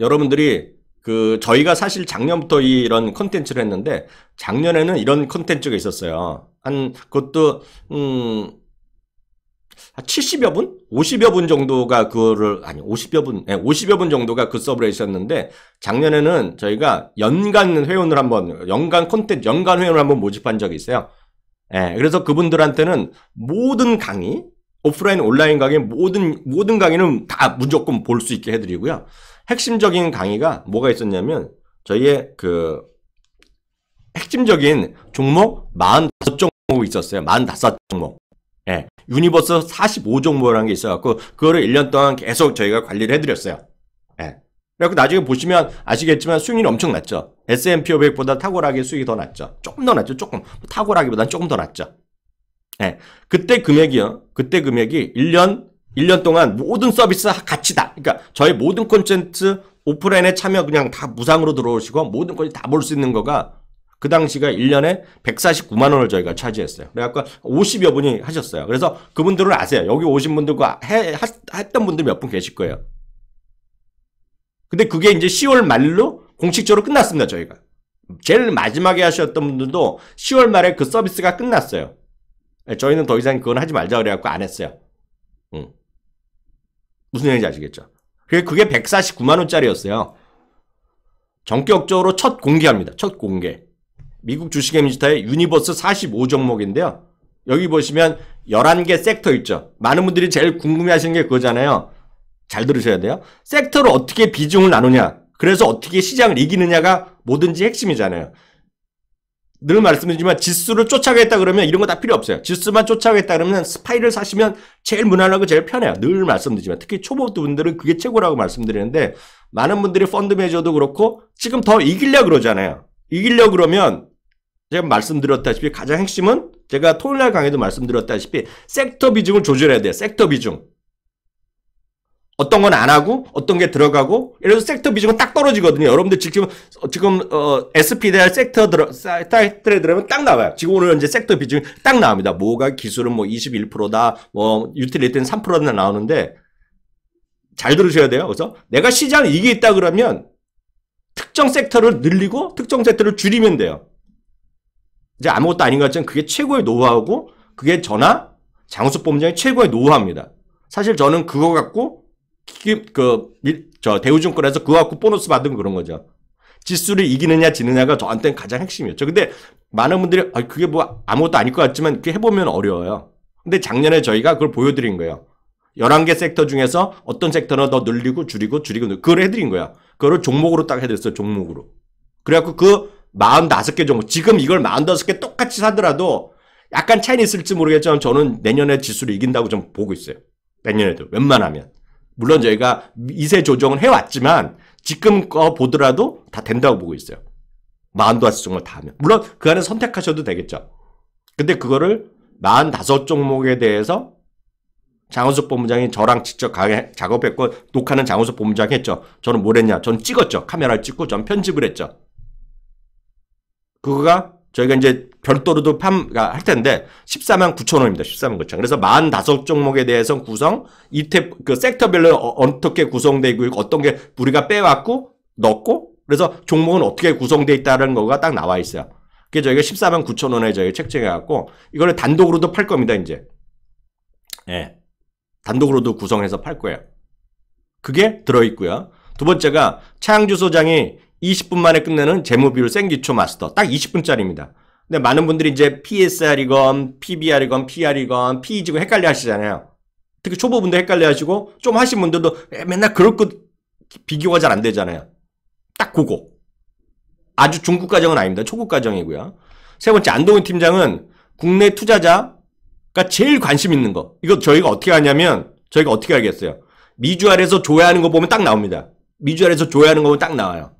여러분들이 그 저희가 사실 작년부터 이런 컨텐츠를 했는데 작년에는 이런 컨텐츠가 있었어요. 한 그것도 음 70여 분? 50여 분 정도가 그거를, 아니, 50여 분, 네, 예, 50여 분 정도가 그 서브를 했었는데, 작년에는 저희가 연간 회원을 한 번, 연간 콘텐츠, 연간 회원을 한번 모집한 적이 있어요. 예, 그래서 그분들한테는 모든 강의, 오프라인, 온라인 강의, 모든, 모든 강의는 다 무조건 볼 수 있게 해드리고요. 핵심적인 강의가 뭐가 있었냐면 저희의 그 핵심적인 종목 45종목 있었어요. 45종목. 예. 유니버스 45종목이라는 게 있어갖고 그거를 1년 동안 계속 저희가 관리를 해드렸어요. 예. 그래갖 나중에 보시면 아시겠지만 수익률이 엄청 낮죠. S&P 500보다 탁월하게 수익이 더 낮죠. 조금 더 낮죠. 조금. 탁월하기보다는 조금 더 낮죠. 예. 그때 금액이요. 그때 금액이 1년 1년 동안 모든 서비스 같이 다 그러니까 저희 모든 콘텐츠 오프라인에 참여 그냥 다 무상으로 들어오시고 모든 것이 다볼 수 있는 거가 그 당시가 1년에 149만 원을 저희가 차지했어요. 그래갖고 50여 분이 하셨어요. 그래서 그분들을 아세요. 여기 오신 분들과 해, 했던 분들 몇 분 계실 거예요. 근데 그게 이제 10월 말로 공식적으로 끝났습니다. 저희가. 제일 마지막에 하셨던 분들도 10월 말에 그 서비스가 끝났어요. 저희는 더 이상 그건 하지 말자 그래갖고 안 했어요. 응. 무슨 얘기인지 아시겠죠? 그게 149만 원짜리였어요. 전격적으로 첫 공개합니다. 첫 공개. 미국 주식엠지타의 유니버스 45종목인데요. 여기 보시면 11개 섹터 있죠. 많은 분들이 제일 궁금해하시는 게 그거잖아요. 잘 들으셔야 돼요. 섹터로 어떻게 비중을 나누냐. 그래서 어떻게 시장을 이기느냐가 뭐든지 핵심이잖아요. 늘 말씀드리지만 지수를 쫓아가겠다 그러면 이런 거 다 필요 없어요. 지수만 쫓아가겠다 그러면 스파이를 사시면 제일 무난하고 제일 편해요. 늘 말씀드리지만 특히 초보분들은 그게 최고라고 말씀드리는데 많은 분들이 펀드 매저도 그렇고 지금 더 이기려 그러잖아요. 이기려 그러면 제가 말씀드렸다시피 가장 핵심은 제가 토요일 날 강의도 말씀드렸다시피 섹터 비중을 조절해야 돼요. 섹터 비중. 어떤 건 안 하고 어떤 게 들어가고 예를 들어서 섹터 비중은 딱 떨어지거든요. 여러분들 지금 어, 지금 어, SPDR 섹터 들어 사섹트에 들어가면 딱 나와요. 지금 오늘 이제 섹터 비중이 딱 나옵니다. 뭐가 기술은 뭐 21%다. 뭐 유틸리티는 3%나 나오는데 잘 들으셔야 돼요. 그래서 내가 시장 이게 있다 그러면 특정 섹터를 늘리고 특정 섹터를 줄이면 돼요. 이제 아무것도 아닌 것 같지만 그게 최고의 노하우고 그게 전화 장수 본부장의 최고의 노하우입니다. 사실 저는 그거 갖고 그, 그 저, 대우증권에서 그거 갖고 보너스 받은 그런 거죠. 지수를 이기느냐 지느냐가 저한테는 가장 핵심이었죠. 근데 많은 분들이 아, 그게 뭐 아무것도 아닐 것 같지만 그게 해보면 어려워요. 근데 작년에 저희가 그걸 보여드린 거예요. 11개 섹터 중에서 어떤 섹터는 더 늘리고 줄이고 줄이고 그걸 해드린 거예요 그거를 종목으로 딱 해드렸어요. 종목으로. 그래갖고 그 45개 종목 지금 이걸 45개 똑같이 사더라도 약간 차이는 있을지 모르겠지만 저는 내년에 지수를 이긴다고 좀 보고 있어요. 내년에도 웬만하면. 물론 저희가 이세 조정을 해왔지만 지금 거 보더라도 다 된다고 보고 있어요. 마흔다섯 종목 다 하면. 물론 그 안에 선택하셔도 되겠죠. 근데 그거를 45 종목에 대해서 장원석 본부장이 저랑 직접 가게 작업했고 녹화는 장원석 본부장 했죠. 저는 뭘 했냐. 저는 찍었죠. 카메라를 찍고 전 편집을 했죠. 그거가 저희가 이제 별도로도 판할 그러니까 텐데 14만 9천 원입니다. 14만 9천. 그래서 45종목에 대해서 구성 이태 그 섹터별로 어, 어떻게 구성되고 있고 어떤 게 우리가 빼왔고 넣고 그래서 종목은 어떻게 구성돼 있다는 거가 딱 나와 있어요. 그게 저희가 14만 9천 원에 저희 책정해 갖고 이거를 단독으로도 팔 겁니다. 이제 예 단독으로도 구성해서 팔 거예요. 그게 들어 있고요. 두 번째가 차양주 소장이 20분 만에 끝내는 재무비율 생기초 마스터 딱 20분짜리입니다. 근데 많은 분들이 이제 PSR이건 PBR이건 PR이건 PEG고 헷갈려 하시잖아요. 특히 초보분들 헷갈려 하시고 좀 하신 분들도 맨날 그럴 것 비교가 잘 안 되잖아요. 딱 그거. 아주 중국 과정은 아닙니다. 초급 과정이고요. 세 번째 안동훈 팀장은 국내 투자자가 제일 관심 있는 거. 이거 저희가 어떻게 하냐면 저희가 어떻게 알겠어요? 미주 알에서 조회하는 거 보면 딱 나옵니다. 미주 알에서 조회하는 거 보면 딱 나와요.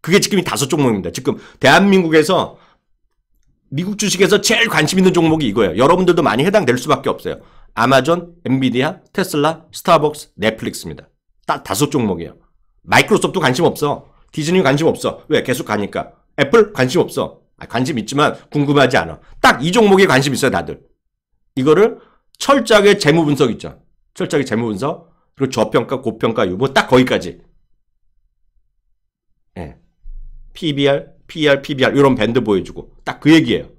그게 지금 이 다섯 종목입니다. 지금 대한민국에서 미국 주식에서 제일 관심 있는 종목이 이거예요. 여러분들도 많이 해당될 수밖에 없어요. 아마존, 엔비디아, 테슬라, 스타벅스, 넷플릭스입니다. 딱 다섯 종목이에요. 마이크로소프트 관심 없어. 디즈니 관심 없어. 왜? 계속 가니까. 애플 관심 없어. 아, 관심 있지만 궁금하지 않아. 딱 이 종목에 관심 있어요, 다들. 이거를 철저하게 재무 분석 있죠. 철저하게 재무 분석. 그리고 저평가, 고평가 유보 뭐 딱 거기까지. 예. PBR, PR, e PBR 이런 밴드 보여주고 그 얘기예요.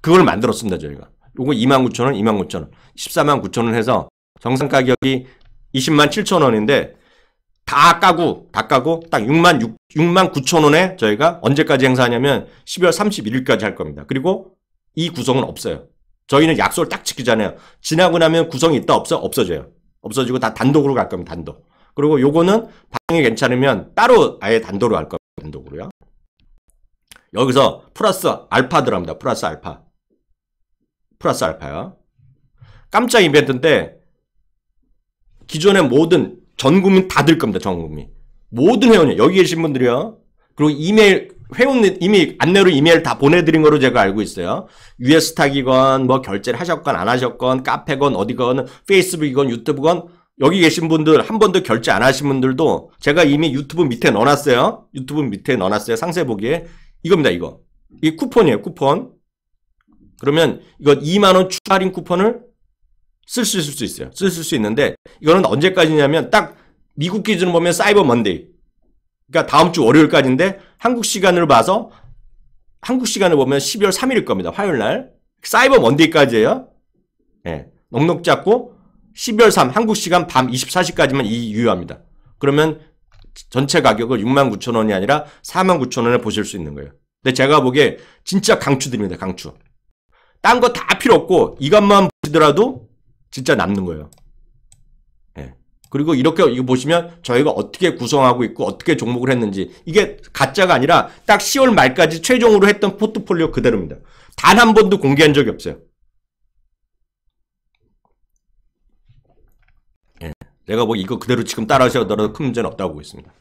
그걸 만들었습니다, 저희가. 이거 29,000원, 29,000원. 149,000원 해서 정상 가격이 20만 7,000원인데 다 까고 다 까고 딱 6만 6, 6만 9천 원에 저희가 언제까지 행사하냐면 12월 31일까지 할 겁니다. 그리고 이 구성은 없어요. 저희는 약속을 딱 지키잖아요. 지나고 나면 구성이 있다 없어 없어져요. 없어지고 다 단독으로 갈 겁니다. 단독. 그리고 요거는 반응이 괜찮으면 따로 아예 단독으로 할 겁니다. 단독으로요. 여기서 플러스 알파 들어갑니다. 플러스 알파. 플러스 알파요. 깜짝 이벤트인데 기존의 모든 전 국민 다 들 겁니다. 전 국민. 모든 회원이 여기 계신 분들이요. 그리고 이메일 회원 이미 안내로 이메일 다 보내드린 거로 제가 알고 있어요. 유에스타기건뭐 결제를 하셨건 안 하셨건 카페건 어디건 페이스북이건 유튜브건 여기 계신 분들 한 번도 결제 안 하신 분들도 제가 이미 유튜브 밑에 넣어놨어요. 유튜브 밑에 넣어놨어요. 상세 보기에 이겁니다, 이거. 이게 쿠폰이에요, 쿠폰. 그러면 이거 2만원 추가 할인 쿠폰을 쓸 수 있을 수 있어요. 쓸 수 있는데, 이거는 언제까지냐면, 딱 미국 기준으로 보면 사이버 먼데이. 그러니까 다음 주 월요일까지인데, 한국 시간으로 봐서, 한국 시간을 보면 12월 3일일 겁니다. 화요일 날. 사이버 먼데이까지예요 예. 네. 넉넉 잡고, 12월 3, 한국 시간 밤 24시까지만 이 유효합니다. 그러면 전체 가격을 6만 9천 원이 아니라 4만 9천 원에 보실 수 있는 거예요. 근데 제가 보기에 진짜 강추드립니다. 강추. 딴 거 다 필요 없고 이것만 보시더라도 진짜 남는 거예요. 예. 그리고 이렇게 이거 보시면 저희가 어떻게 구성하고 있고 어떻게 종목을 했는지 이게 가짜가 아니라 딱 10월 말까지 최종으로 했던 포트폴리오 그대로입니다. 단 한 번도 공개한 적이 없어요. 내가 뭐 이거 그대로 지금 따라하셔도 큰 문제는 없다고 보겠습니다